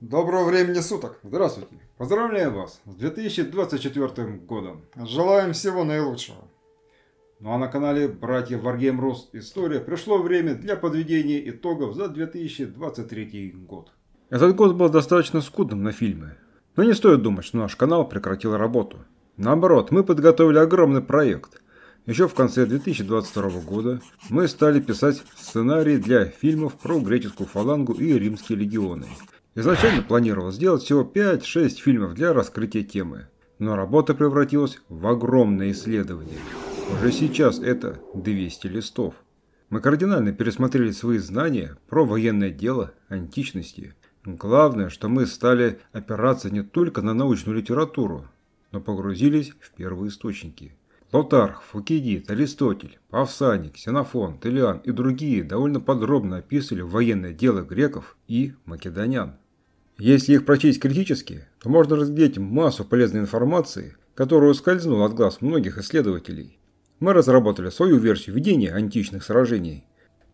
Доброго времени суток! Здравствуйте! Поздравляю вас с 2024 годом! Желаем всего наилучшего! Ну а на канале «Братья Варгейм Рус. История» пришло время для подведения итогов за 2023 год. Этот год был достаточно скудным на фильмы. Но не стоит думать, что наш канал прекратил работу. Наоборот, мы подготовили огромный проект. Еще в конце 2022 года мы стали писать сценарии для фильмов про греческую фалангу и римские легионы – Изначально планировал сделать всего 5-6 фильмов для раскрытия темы, но работа превратилась в огромное исследование. Уже сейчас это 200 листов. Мы кардинально пересмотрели свои знания про военное дело античности. Главное, что мы стали опираться не только на научную литературу, но погрузились в первые источники. Плутарх, Фукидид, Аристотель, Павсаник, Ксенофон, Телиан и другие довольно подробно описывали военное дело греков и македонян. Если их прочесть критически, то можно разглядеть массу полезной информации, которую ускользнула от глаз многих исследователей. Мы разработали свою версию ведения античных сражений.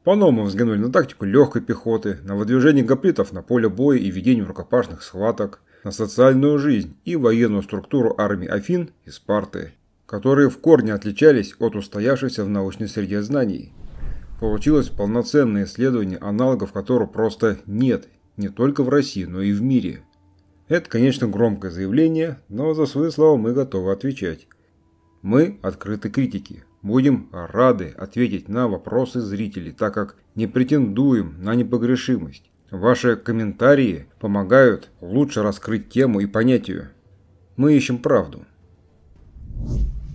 По-новому взглянули на тактику легкой пехоты, на выдвижение гоплитов на поле боя и ведение рукопашных схваток, на социальную жизнь и военную структуру армий Афин и Спарты, которые в корне отличались от устоявшихся в научной среде знаний. Получилось полноценное исследование, аналогов которого просто нет не только в России, но и в мире. Это, конечно, громкое заявление, но за свои слова мы готовы отвечать. Мы открыты критики, будем рады ответить на вопросы зрителей, так как не претендуем на непогрешимость. Ваши комментарии помогают лучше раскрыть тему и понять Мы ищем правду.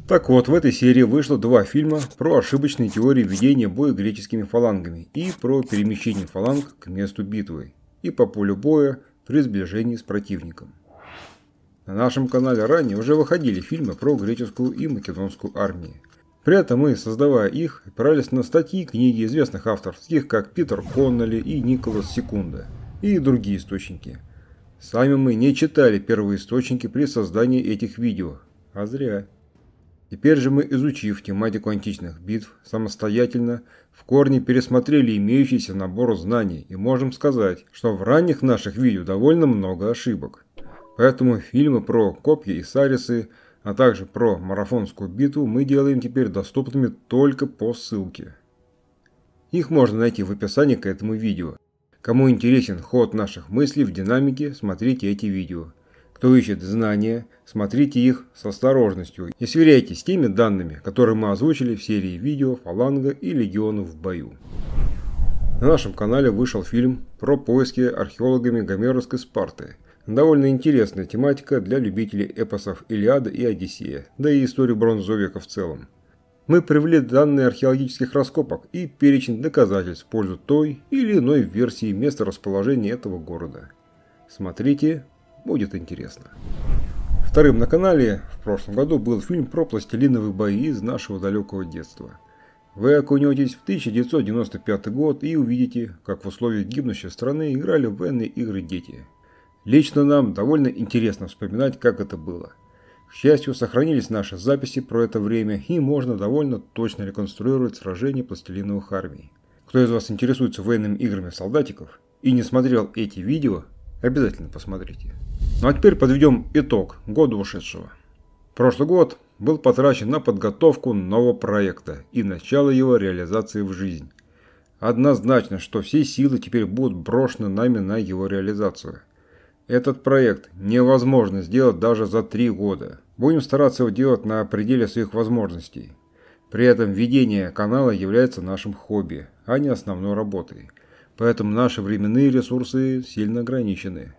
Так вот, в этой серии вышло два фильма про ошибочные теории ведения боя греческими фалангами и про перемещение фаланг к месту битвы и по полю боя при сближении с противником. На нашем канале ранее уже выходили фильмы про греческую и македонскую армии. При этом мы, создавая их, опирались на статьи и книги известных авторов, таких как Питер Коннелли и Николас Секунда, и другие источники. Сами мы не читали первые источники при создании этих видео, а зря. Теперь же мы, изучив тематику античных битв, самостоятельно в корне пересмотрели имеющийся набор знаний и можем сказать, что в ранних наших видео довольно много ошибок. Поэтому фильмы про копья и сарисы, а также про марафонскую битву мы делаем теперь доступными только по ссылке. Их можно найти в описании к этому видео. Кому интересен ход наших мыслей в динамике, смотрите эти видео. Кто ищет знания, смотрите их с осторожностью и сверяйте с теми данными, которые мы озвучили в серии видео «Фаланга и легионы в бою». На нашем канале вышел фильм про поиски археологами Гомеровской Спарты. Довольно интересная тематика для любителей эпосов «Илиада» и «Одиссея», да и историю бронзовика в целом. Мы привели данные археологических раскопок и перечень доказательств в пользу той или иной версии места расположения этого города. Смотрите Будет интересно. Вторым на канале в прошлом году был фильм про пластилиновые бои из нашего далекого детства. Вы окунетесь в 1995 год и увидите, как в условиях гибнущей страны играли в военные игры дети. Лично нам довольно интересно вспоминать, как это было. К счастью, сохранились наши записи про это время, и можно довольно точно реконструировать сражения пластилиновых армий. Кто из вас интересуется военными играми солдатиков и не смотрел эти видео, Обязательно посмотрите. Ну а теперь подведем итог года ушедшего. Прошлый год был потрачен на подготовку нового проекта и начало его реализации в жизнь. Однозначно, что все силы теперь будут брошены нами на его реализацию. Этот проект невозможно сделать даже за три года. Будем стараться его делать на пределе своих возможностей. При этом ведение канала является нашим хобби, а не основной работой поэтому наши временные ресурсы сильно ограничены.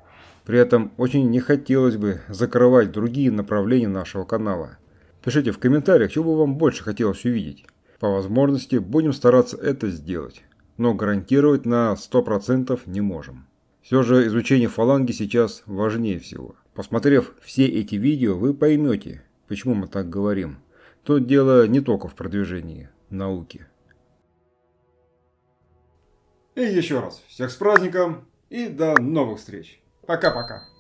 При этом очень не хотелось бы закрывать другие направления нашего канала. Пишите в комментариях, чего бы вам больше хотелось увидеть. По возможности будем стараться это сделать, но гарантировать на 100% не можем. Все же изучение фаланги сейчас важнее всего. Посмотрев все эти видео, вы поймете, почему мы так говорим. Тут дело не только в продвижении науки. И еще раз всех с праздником и до новых встреч. Пока-пока.